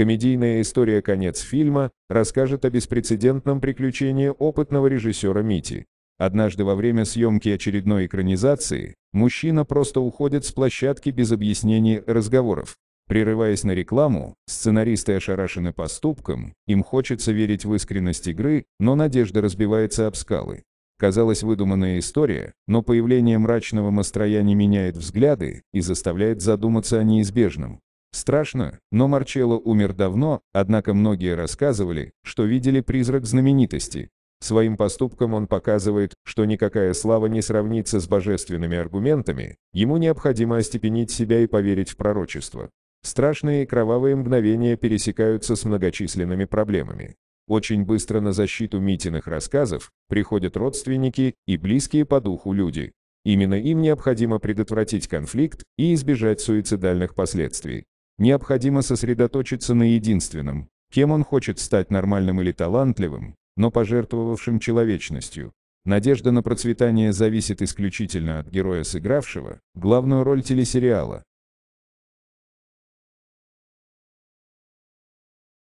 Комедийная история «Конец фильма» расскажет о беспрецедентном приключении опытного режиссера Мити. Однажды во время съемки очередной экранизации, мужчина просто уходит с площадки без объяснений разговоров. Прерываясь на рекламу, сценаристы ошарашены поступком, им хочется верить в искренность игры, но надежда разбивается об скалы. Казалось, выдуманная история, но появление мрачного настроя не меняет взгляды и заставляет задуматься о неизбежном. Страшно, но Марчелло умер давно, однако многие рассказывали, что видели призрак знаменитости. Своим поступком он показывает, что никакая слава не сравнится с божественными аргументами, ему необходимо остепенить себя и поверить в пророчество. Страшные и кровавые мгновения пересекаются с многочисленными проблемами. Очень быстро на защиту Митиных рассказов приходят родственники и близкие по духу люди. Именно им необходимо предотвратить конфликт и избежать суицидальных последствий. Необходимо сосредоточиться на единственном, кем он хочет стать нормальным или талантливым, но пожертвовавшим человечностью. Надежда на процветание зависит исключительно от героя сыгравшего главную роль телесериала,